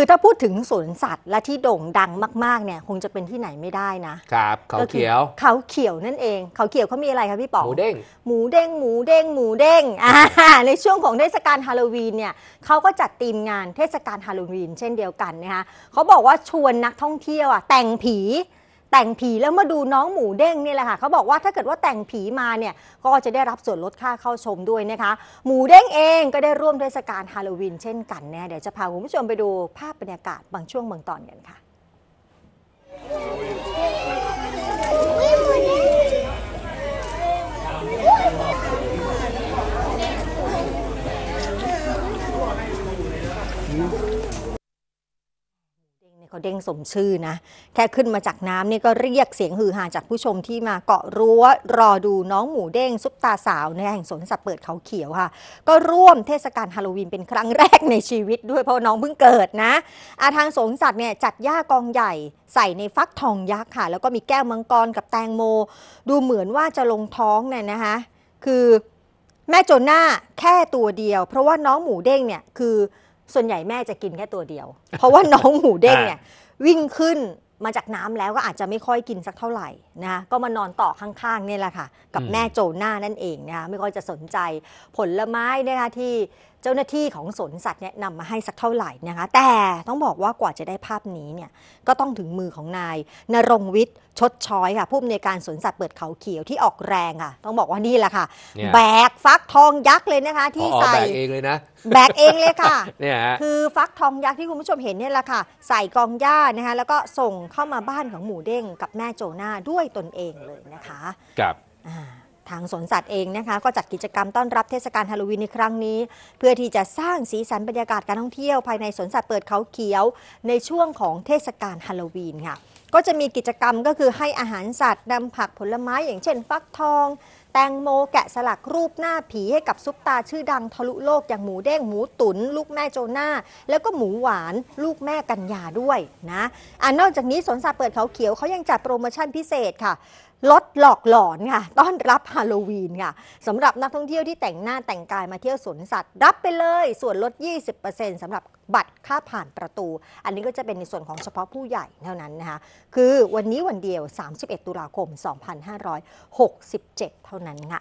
คือถ้าพูดถึงสวนสัตว์และที่โด่งดังมากๆเนี่ยคงจะเป็นที่ไหนไม่ได้นะครับ เขาเขียว เขาเขียวนั่นเอง เขาเขียวเขามีอะไรคะพี่ป๋องหมูเด้งหมูเด้งหมูเด้งหมูเด้งในช่วงของเทศกาลฮาโลวีนเนี่ยเขาก็จัดธีมงานเทศกาลฮาโลวีนเช่นเดียวกันนะคะเขาบอกว่าชวนนักท่องเที่ยวอ่ะแต่งผีแต่งผีแล้วมาดูน้องหมูเด้งนี่แหละค่ะเขาบอกว่าถ้าเกิดว่าแต่งผีมาเนี่ยก็จะได้รับส่วนลดค่าเข้าชมด้วยนะคะ หมูเด้งเองก็ได้ร่วมเทศกาลฮาโลวีนเช่นกันน่เดี๋ยวจะพาคุณผู้ชมไปดูภาพบรรยากาศบางช่วงบางตอนกันค่ะเขาเด้งสมชื่อนะ แค่ขึ้นมาจากน้ำนี่ก็เรียกเสียงฮือฮาจากผู้ชมที่มาเกาะรั้วรอดูน้องหมูเด้งซุปตาสาว ในแห่งสวนสัตว์เปิดเขาเขียวค่ะ ก็ร่วมเทศกาลฮาโลวีนเป็นครั้งแรกในชีวิตด้วยเพราะน้องเพิ่งเกิดนะอาทางสวนสัตว์เนี่ยจัดหญ้ากองใหญ่ใส่ในฟักทองยักษ์ค่ะ แล้วก็มีแก้วมังกรกับแตงโม ดูเหมือนว่าจะลงท้องเนี่ยนะคะ คือแม่โจน่าแค่ตัวเดียว เพราะว่าน้องหมูเด้งเนี่ยคือส่วนใหญ่แม่จะกินแค่ตัวเดียว เพราะว่าน้องหมูเด้งเนี่ย วิ่งขึ้นมาจากน้ำแล้วก็อาจจะไม่ค่อยกินสักเท่าไหร่นะก็มานอนต่อข้างๆนี่แหละค่ะกับแม่โจหน้านั่นเองนะคะไม่ค่อยจะสนใจผลไม้นะคะที่เจ้าหน้าที่ของสวนสัตว์เนี่ยนำมาให้สักเท่าไหร่นะคะแต่ต้องบอกว่ากว่าจะได้ภาพนี้เนี่ยก็ต้องถึงมือของนาย นรงวิทย์ชดช้อยค่ะผู้อำนวยการสวนสัตว์เปิดเขาเขียวที่ออกแรงค่ะต้องบอกว่านี่แหละค่ะ แบกฟักทองยักษ์เลยนะคะที่ใส่แบกเองเลยนะแบกเองเลยค่ะเนี่ยคือฟักทองยักษ์ที่คุณผู้ชมเห็นเนี่ยแหละค่ะใส่กองหญ้านะคะแล้วก็ส่งเข้ามาบ้านของหมูเด้งกับแม่โจนาด้วยตนเองเลยนะคะ ครับ ทางสวนสัตว์เองนะคะ ก็จัดกิจกรรมต้อนรับเทศกาลฮาโลวีนในครั้งนี้ เพื่อที่จะสร้างสีสันบรรยากาศการท่องเที่ยว ภายในสวนสัตว์เปิดเขาเขียว ในช่วงของเทศกาลฮาโลวีนค่ะก็จะมีกิจกรรมก็คือให้อาหารสัตว์นำผักผลไม้อย่างเช่นฟักทองแตงโมแกะสลักรูปหน้าผีให้กับซุปตาชื่อดังทะลุโลกอย่างหมูเด้งหมูตุน๋นลูกแม่โจนาแล้วก็หมูหวานลูกแม่กัญญาด้วยนะอ่านอกจากนี้สวนสัตว์เปิดเขาเขียวเขายังจัดโปรโมชั่นพิเศษค่ะลดหลอกหลอนค่ะต้อนรับฮาโลวีนค่ะสำหรับนักท่องเที่ยวที่แต่งหน้าแต่งกายมาเที่ยวสวนสัตว์ รับไปเลยส่วนลด 20%สำหรับบัตรค่าผ่านประตู อันนี้ก็จะเป็นในส่วนของเฉพาะผู้ใหญ่เท่านั้นนะคะคือวันนี้วันเดียว 31 ตุลาคม 2567 เท่านั้นค่ะ